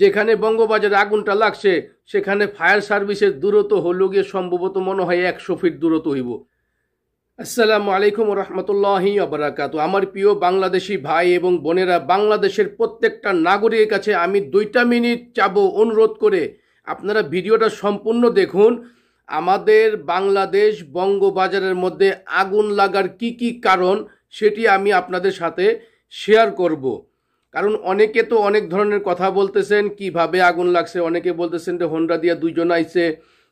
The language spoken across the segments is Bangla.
যেখানে বঙ্গবাজারে আগুনটা লাগছে সেখানে ফায়ার সার্ভিসের দূরত্ব হলো গিয়ে সম্ভবত মনে হয় একশো ফিট দূরত্ব হইব আসসালামু আলাইকুম রহমতুল্লাহি আবরাকাত আমার প্রিয় বাংলাদেশি ভাই এবং বোনেরা বাংলাদেশের প্রত্যেকটা নাগরিকের কাছে আমি দুইটা মিনিট চাবো অনুরোধ করে আপনারা ভিডিওটা সম্পূর্ণ দেখুন আমাদের বাংলাদেশ বঙ্গবাজারের মধ্যে আগুন লাগার কি কি কারণ সেটি আমি আপনাদের সাথে শেয়ার করবো কারণ অনেকে তো অনেক ধরনের কথা বলতেছেন কিভাবে আগুন লাগছে অনেকে বলতেছেন যে হন্ডা দিয়া দুইজন আইছে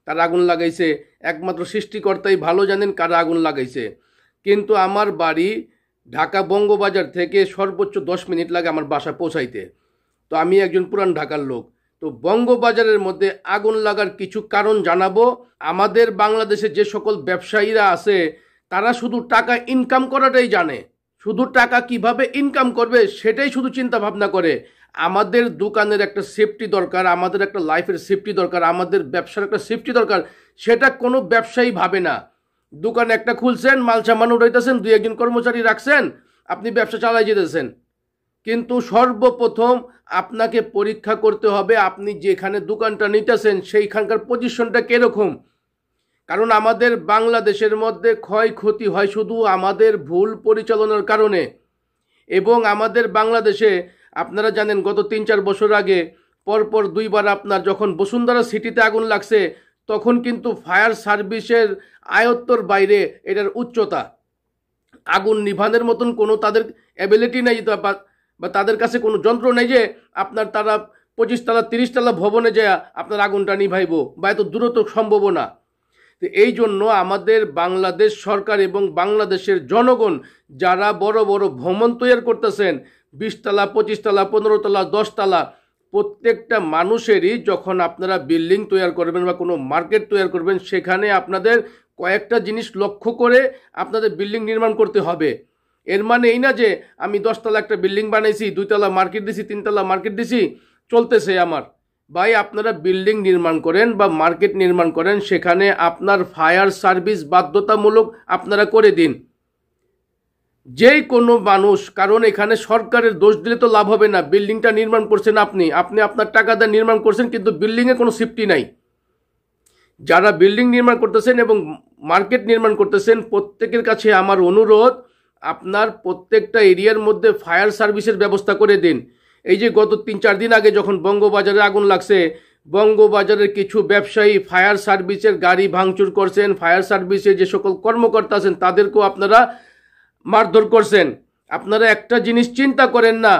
তার আগুন লাগাইছে একমাত্র সৃষ্টিকর্তাই ভালো জানেন কারা আগুন লাগাইছে কিন্তু আমার বাড়ি ঢাকা বঙ্গবাজার থেকে সর্বোচ্চ দশ মিনিট লাগে আমার বাসা পৌঁছাইতে তো আমি একজন পুরান ঢাকার লোক তো বঙ্গবাজারের মধ্যে আগুন লাগার কিছু কারণ জানাবো আমাদের বাংলাদেশে যে সকল ব্যবসায়ীরা আছে তারা শুধু টাকা ইনকাম করাটাই জানে শুধু টাকা কিভাবে ইনকাম করবে সেটাই শুধু চিন্তা ভাবনা করে আমাদের দোকানের একটা সেফটি দরকার আমাদের একটা লাইফের সেফটি দরকার আমাদের ব্যবসার একটা সেফটি দরকার সেটা কোনো ব্যবসায়ী ভাবে না দোকান একটা খুলছেন মাল সামান উঠাইতেছেন দুই একজন কর্মচারী রাখছেন আপনি ব্যবসা চালাই যেতেছেন কিন্তু সর্বপ্রথম আপনাকে পরীক্ষা করতে হবে আপনি যেখানে দোকানটা নিতেছেন সেইখানকার পজিশনটা কীরকম কারণ আমাদের বাংলাদেশের মধ্যে ক্ষয়ক্ষতি হয় শুধু আমাদের ভুল পরিচালনার কারণে এবং আমাদের বাংলাদেশে আপনারা জানেন গত তিন চার বছর আগে পরপর দুইবার আপনার যখন বসুন্ধরা সিটিতে আগুন লাগছে তখন কিন্তু ফায়ার সার্ভিসের আয়ত্তর বাইরে এটার উচ্চতা আগুন নিভানের মতন কোনো তাদের অ্যাবিলিটি নেই বা তাদের কাছে কোনো যন্ত্র নেই যে আপনার তারা পঁচিশতলা তিরিশতলা ভবনে যায় আপনার আগুনটা নিভাইব বা এত দূরত্ব সম্ভব না তো এই জন্য আমাদের বাংলাদেশ সরকার এবং বাংলাদেশের জনগণ যারা বড় বড় ভ্রমণ তৈরি করতেছেন বিশতলা পঁচিশতলা পনেরোতলা দশতলা প্রত্যেকটা মানুষেরই যখন আপনারা বিল্ডিং তৈরি করবেন বা কোনো মার্কেট তৈরি করবেন সেখানে আপনাদের কয়েকটা জিনিস লক্ষ্য করে আপনাদের বিল্ডিং নির্মাণ করতে হবে এর মানে এই না যে আমি দশতলা একটা বিল্ডিং বানাইছি দুইতলা মার্কেট দিছি তিনতলা মার্কেট দিছি চলতেছে আমার ভাই আপনারা বিল্ডিং নির্মাণ করেন বা মার্কেট নির্মাণ করেন সেখানে আপনার ফায়ার সার্ভিস বাধ্যতামূলক আপনারা করে দিন যে কোনো মানুষ কারণ এখানে সরকারের দোষ দিলে তো লাভ হবে না বিল্ডিংটা নির্মাণ করছেন আপনি আপনি আপনার টাকা দিয়ে নির্মাণ করছেন কিন্তু বিল্ডিংয়ে কোনো সেফটি নাই যারা বিল্ডিং নির্মাণ করতেছেন এবং মার্কেট নির্মাণ করতেছেন প্রত্যেকের কাছে আমার অনুরোধ আপনার প্রত্যেকটা এরিয়ার মধ্যে ফায়ার সার্ভিসের ব্যবস্থা করে দিন এই যে গত তিন চার দিন আগে যখন বঙ্গবাজারে আগুন লাগছে বঙ্গবাজারের কিছু ব্যবসায়ী ফায়ার সার্ভিসের গাড়ি ভাঙচুর করছেন ফায়ার সার্ভিসের যে সকল কর্মকর্তা আছেন তাদেরকেও আপনারা মারধর করছেন আপনারা একটা জিনিস চিন্তা করেন না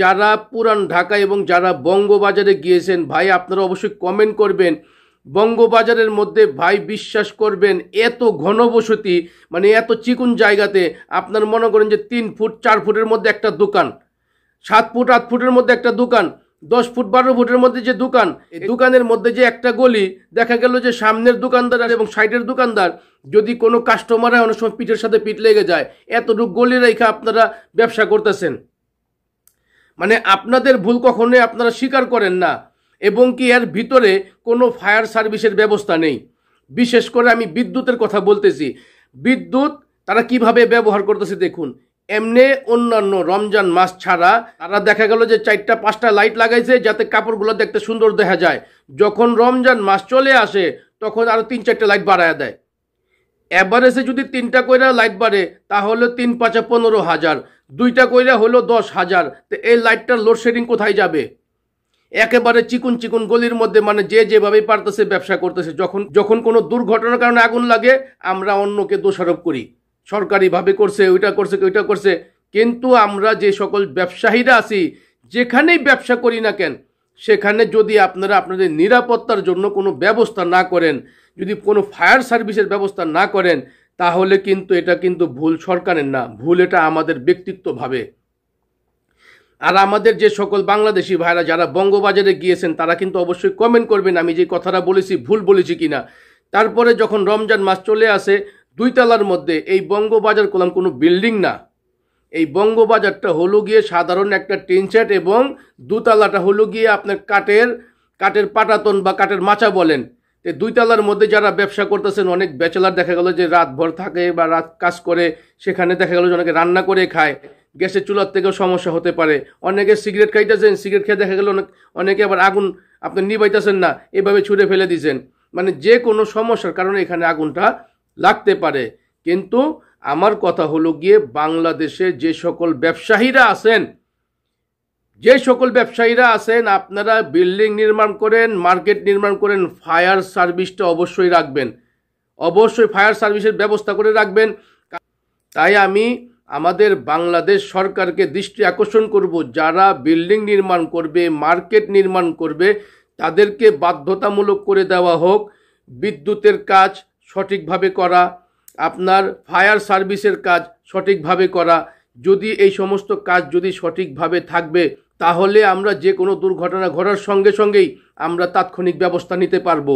যারা পুরান ঢাকা এবং যারা বঙ্গবাজারে গিয়েছেন ভাই আপনারা অবশ্যই কমেন্ট করবেন বঙ্গবাজারের মধ্যে ভাই বিশ্বাস করবেন এত ঘনবসতি মানে এত চিকুন জায়গাতে আপনার মনে করেন যে তিন ফুট চার ফুটের মধ্যে একটা দোকান সাত ফুট আট ফুটের মধ্যে একটা দোকান দশ ফুট বারো ফুটের মধ্যে যে দোকান এই দোকানের মধ্যে যে একটা গলি দেখা গেল যে সামনের দোকানদার এবং সাইডের দোকানদার যদি কোনো কাস্টমারে অনেক সময় পিঠের সাথে পিঠ লেগে যায় এতটুকু গলি রেখা আপনারা ব্যবসা করতেছেন মানে আপনাদের ভুল কখনোই আপনারা স্বীকার করেন না এবং কি এর ভিতরে কোনো ফায়ার সার্ভিসের ব্যবস্থা নেই বিশেষ করে আমি বিদ্যুতের কথা বলতেছি বিদ্যুৎ তারা কিভাবে ব্যবহার করতেছে দেখুন এমনি অন্যান্য রমজান মাস ছাড়া তারা দেখা গেল যে চারটা পাঁচটা লাইট লাগাইছে যাতে কাপড়গুলো দেখতে সুন্দর দেখা যায় যখন রমজান মাস চলে আসে তখন আরও তিন চারটে লাইট বাড়ায় দেয় অ্যাভারেজে যদি তিনটা কইরা লাইট বাড়ে তাহলে তিন পাঁচা পনেরো হাজার দুইটা কইরা হলো দশ হাজার তো এই লাইটটার লোডশেডিং কোথায় যাবে একেবারে চিকুন চিকুন গলির মধ্যে মানে যে যেভাবে পারতেছে ব্যবসা করতেছে যখন যখন কোনো দুর্ঘটনার কারণে আগুন লাগে আমরা অন্যকে দোষারোপ করি সরকারিভাবে করছে ওইটা করছে ওইটা করছে কিন্তু আমরা যে সকল ব্যবসায়ীরা আছি যেখানেই ব্যবসা করি না কেন সেখানে যদি আপনারা আপনাদের নিরাপত্তার জন্য কোনো ব্যবস্থা না করেন যদি কোনো ফায়ার সার্ভিসের ব্যবস্থা না করেন তাহলে কিন্তু এটা কিন্তু ভুল সরকারের না ভুল এটা আমাদের ব্যক্তিত্বভাবে আর আমাদের যে সকল বাংলাদেশি ভাইরা যারা বঙ্গবাজারে গিয়েছেন তারা কিন্তু অবশ্যই কমেন্ট করবেন আমি যে কথাটা বলেছি ভুল বলেছি কিনা তারপরে যখন রমজান মাস চলে আসে দুই তালার মধ্যে এই বঙ্গবাজার করলাম কোনো বিল্ডিং না এই বঙ্গবাজারটা হলো গিয়ে সাধারণ একটা টিন সেট এবং দুতলাটা হলো গিয়ে আপনার কাঠের কাঠের পাটাতন বা কাঠের মাচা বলেন তো দুইতলার মধ্যে যারা ব্যবসা করতেছেন অনেক ব্যাচেলার দেখা গেল যে রাত ভর থাকে বা রাত কাজ করে সেখানে দেখা গেল যে অনেকে রান্না করে খায় গ্যাসের চুলার থেকেও সমস্যা হতে পারে অনেকে সিগারেট খাইতেছেন সিগারেট খেয়ে দেখা গেল অনেক অনেকে আবার আগুন আপনি নিবাইতেছেন না এভাবে ছুঁড়ে ফেলে দিয়েছেন মানে যে কোনো সমস্যার কারণে এখানে আগুনটা লাগতে পারে কিন্তু আমার কথা হলো গিয়ে বাংলাদেশে যে সকল ব্যবসায়ীরা আছেন যে সকল ব্যবসায়ীরা আছেন আপনারা বিল্ডিং নির্মাণ করেন মার্কেট নির্মাণ করেন ফায়ার সার্ভিসটা অবশ্যই রাখবেন অবশ্যই ফায়ার সার্ভিসের ব্যবস্থা করে রাখবেন তাই আমি আমাদের বাংলাদেশ সরকারকে দৃষ্টি আকর্ষণ করব যারা বিল্ডিং নির্মাণ করবে মার্কেট নির্মাণ করবে তাদেরকে বাধ্যতামূলক করে দেওয়া হোক বিদ্যুতের কাজ সঠিকভাবে করা আপনার ফায়ার সার্ভিসের কাজ সঠিকভাবে করা যদি এই সমস্ত কাজ যদি সঠিকভাবে থাকবে তাহলে আমরা যে কোনো দুর্ঘটনা ঘটার সঙ্গে সঙ্গেই আমরা তাৎক্ষণিক ব্যবস্থা নিতে পারব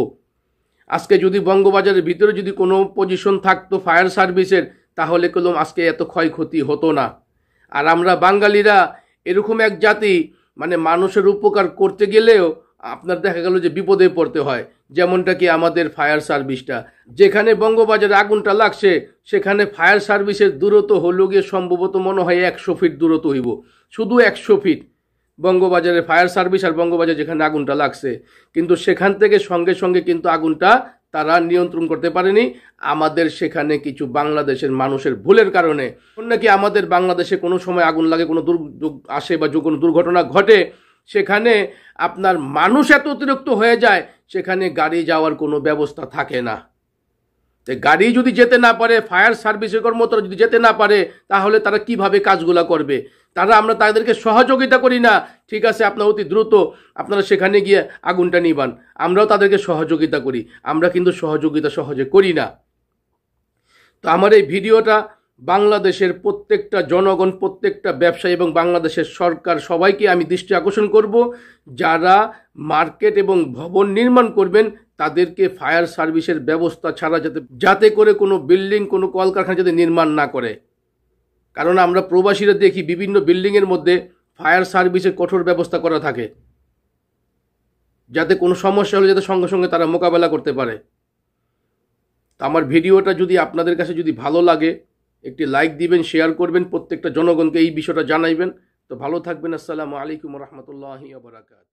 আজকে যদি বঙ্গবাজারের ভিতরে যদি কোনো পজিশন থাকতো ফায়ার সার্ভিসের তাহলে কলম আজকে এত ক্ষয়ক্ষতি হতো না আর আমরা বাঙালিরা এরকম এক জাতি মানে মানুষের উপকার করতে গেলেও আপনার দেখা গেল যে বিপদে পড়তে হয় যেমনটা কি আমাদের ফায়ার সার্ভিসটা যেখানে বঙ্গবাজারে আগুনটা লাগছে সেখানে ফায়ার সার্ভিসের দূরত্ব হলো গিয়ে সম্ভবত মনে হয় একশো ফিট দূরত্ব হইব শুধু একশো ফিট বঙ্গবাজারে ফায়ার সার্ভিস আর বঙ্গবাজার যেখানে আগুনটা লাগছে কিন্তু সেখান থেকে সঙ্গে সঙ্গে কিন্তু আগুনটা তারা নিয়ন্ত্রণ করতে পারেনি আমাদের সেখানে কিছু বাংলাদেশের মানুষের ভুলের কারণে নাকি আমাদের বাংলাদেশে কোনো সময় আগুন লাগে কোনো দুর্যোগ আসে বা কোনো দুর্ঘটনা ঘটে সেখানে আপনার মানুষ এত অতিরিক্ত হয়ে যায় সেখানে গাড়ি যাওয়ার কোনো ব্যবস্থা থাকে না তো গাড়ি যদি যেতে না পারে ফায়ার সার্ভিসের কর্মতরা যদি যেতে না পারে তাহলে তারা কিভাবে কাজগুলো করবে তারা আমরা তাদেরকে সহযোগিতা করি না ঠিক আছে আপনার অতি দ্রুত আপনারা সেখানে গিয়ে আগুনটা নিবান আমরাও তাদেরকে সহযোগিতা করি আমরা কিন্তু সহযোগিতা সহজে করি না তো আমার এই ভিডিওটা বাংলাদেশের প্রত্যেকটা জনগণ প্রত্যেকটা ব্যবসায়ী এবং বাংলাদেশের সরকার সবাইকে আমি দৃষ্টি আকর্ষণ করব যারা মার্কেট এবং ভবন নির্মাণ করবেন তাদেরকে ফায়ার সার্ভিসের ব্যবস্থা ছাড়া যাতে যাতে করে কোনো বিল্ডিং কোনো কলকারখানা যাতে নির্মাণ না করে কারণ আমরা প্রবাসীরা দেখি বিভিন্ন বিল্ডিংয়ের মধ্যে ফায়ার সার্ভিসের কঠোর ব্যবস্থা করা থাকে যাতে কোনো সমস্যা হলে যাতে সঙ্গে সঙ্গে তারা মোকাবেলা করতে পারে আমার ভিডিওটা যদি আপনাদের কাছে যদি ভালো লাগে একটি লাইক দিবেন শেয়ার করবেন প্রত্যেকটা জনগণকে এই বিষয়টা জানাইবেন তো ভালো থাকবেন আসসালামু আলাইকুম রহমতুল্লাহি আবরাকাত